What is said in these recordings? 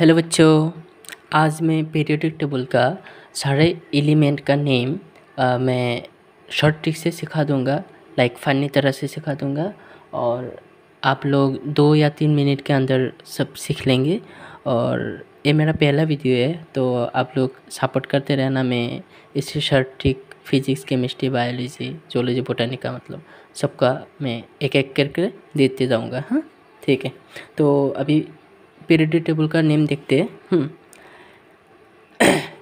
Hello बच्चों आज मैं पीरियोडिक टेबल का सारे एलिमेंट का नेम आ, मैं शॉर्ट ट्रिक से सिखा दूंगा लाइक फनी तरह से सिखा दूंगा और आप लोग दो या तीन मिनट के अंदर सब सीख लेंगे और ये मेरा पहला वीडियो है तो आप लोग सपोर्ट करते रहना मैं इसे short trick physics chemistry biology zoology botany का मतलब सबका मैं एक एक करके देते जाऊँगा हाँ ठीक है तो अभी पीरियडिक टेबल का नेम देखते हैं हम्म।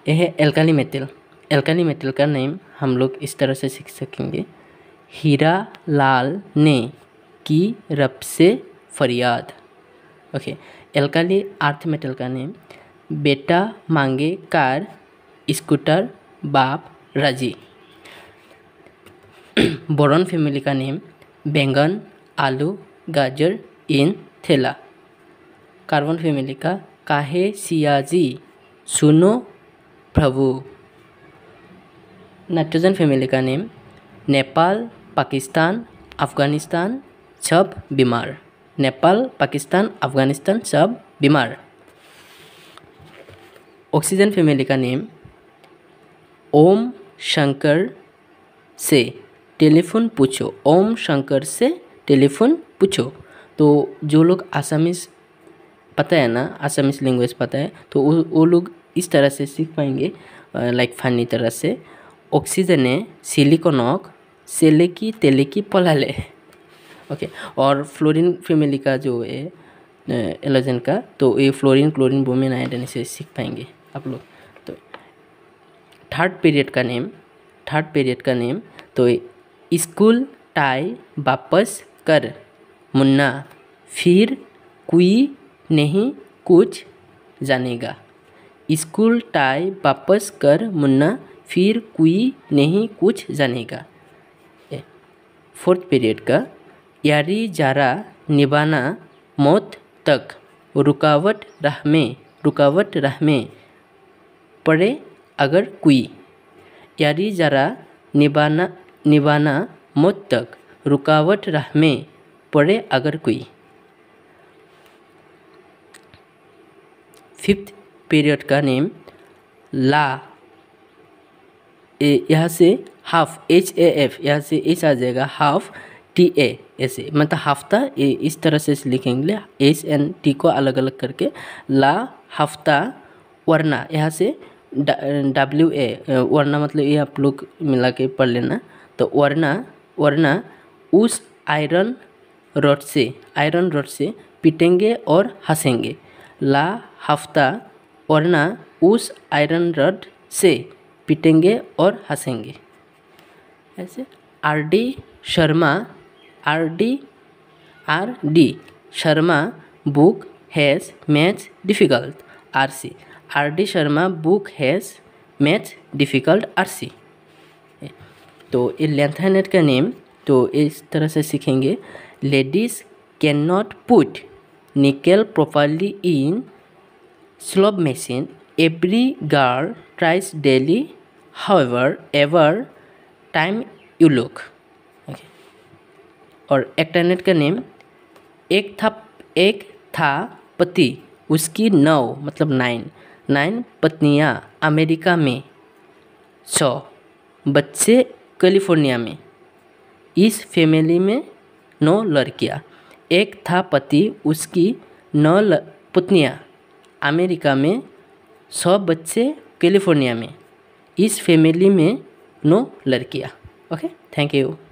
यह है मेटल एल्कानी मेटल का नेम हम लोग इस तरह से सीख सकेंगे हीरा लाल ने की रब से फरियाद ओके एल्कानी अर्थ मेटल का नेम बेटा मांगे कार स्कूटर बाप राजी बोरन फैमिली का नेम बैंगन आलू गाजर इन थैला कार्बन फैमिली का काहे सियाजी सुनो प्रभु नाइट्रोजन फैमिली का नेम नेपाल पाकिस्तान अफ़गानिस्तान सब बीमार नेपाल पाकिस्तान अफ़गानिस्तान सब बीमार ऑक्सीजन फैमिली का नेम ओम शंकर से टेलीफोन पूछो ओम शंकर से टेलीफोन पूछो तो जो लोग आसामीज पता है ना आसामिस लैंग्वेज पता है तो वो लोग इस तरह से सीख पाएंगे लाइक फनी तरह से है सिलिकोनॉक सेले की तेले की पलाले ओके और फ्लोरिन फैमिली का जो है एलोजन का तो ये फ्लोरिन क्लोरिन बोमिन आयोडन से सीख पाएंगे आप लोग तो थर्ड पीरियड का नेम थर्ड पीरियड का नेम तो स्कूल टाई वापस कर मुन्ना फिर कोई नहीं कुछ जानेगा स्कूल टाई वापस कर मुन्ना फिर कोई नहीं कुछ जानेगा फोर्थ पीरियड का यारी जारा निभाना मौत तक रुकावट राह में रुकावट राह में पड़े अगर कोई यारी जारा निभाना निभाना मौत तक रुकावट राह में पड़े अगर कोई फिफ्थ पीरियड का नेम ला ए यहाँ से हाफ एच ए एफ यहाँ से एच आ जाएगा हाफ टी ए ऐसे मतलब हफ्ता ए इस तरह से लिखेंगे एच एन टी को अलग अलग करके ला हफ्ता वरना यहाँ से डब्ल्यू ए वरना मतलब ये आप लोग मिला के पढ़ लेना तो वरना वरना उस आयरन रोड से आयरन रोड से पीटेंगे और हंसेंगे ला हफ्ता वरना उस आयरन रड से पीटेंगे और हंसेंगे ऐसे R D Sharma R D R D Sharma book has much difficult R C R D Sharma book has much difficult R C तो ये लेंथनेट का नेम तो इस तरह से सीखेंगे ladies can not put nickel properly in slot machine. Every girl tries daily, however, ever time you look. Okay. और एक्टरनेट का नेम एक था एक था पति उसकी नौ मतलब नाइन नाइन पत्नियाँ अमेरिका में सौ बच्चे कैलिफोर्निया में इस फैमिली में नौ लड़कियाँ एक था पति उसकी नौ पत्नियाँ अमेरिका में सौ बच्चे कैलिफोर्निया में इस फैमिली में नौ लड़कियाँ ओके थैंक यू